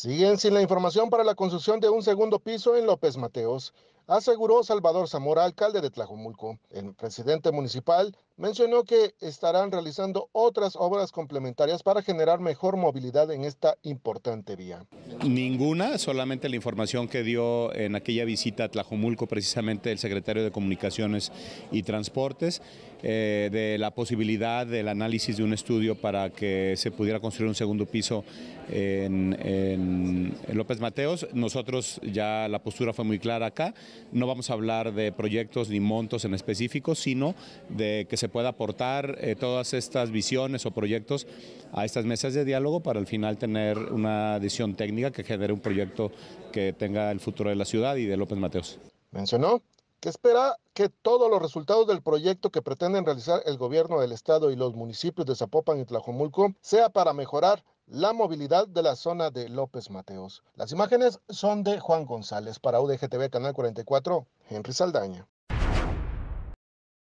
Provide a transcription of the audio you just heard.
Siguen sin la información para la construcción de un segundo piso en López Mateos aseguró Salvador Zamora, alcalde de Tlajomulco. El presidente municipal mencionó que estarán realizando otras obras complementarias para generar mejor movilidad en esta importante vía. Ninguna, solamente la información que dio en aquella visita a Tlajomulco precisamente el secretario de Comunicaciones y Transportes, eh, de la posibilidad del análisis de un estudio para que se pudiera construir un segundo piso en López Mateos. Nosotros ya la postura fue muy clara acá, no vamos a hablar de proyectos ni montos en específico, sino de que se pueda aportar eh, todas estas visiones o proyectos a estas mesas de diálogo para al final tener una adición técnica que genere un proyecto que tenga el futuro de la ciudad y de López Mateos. Mencionó que espera que todos los resultados del proyecto que pretenden realizar el gobierno del estado y los municipios de Zapopan y Tlajomulco sea para mejorar la movilidad de la zona de López Mateos. Las imágenes son de Juan González para UDGTV Canal 44, Henry Saldaña.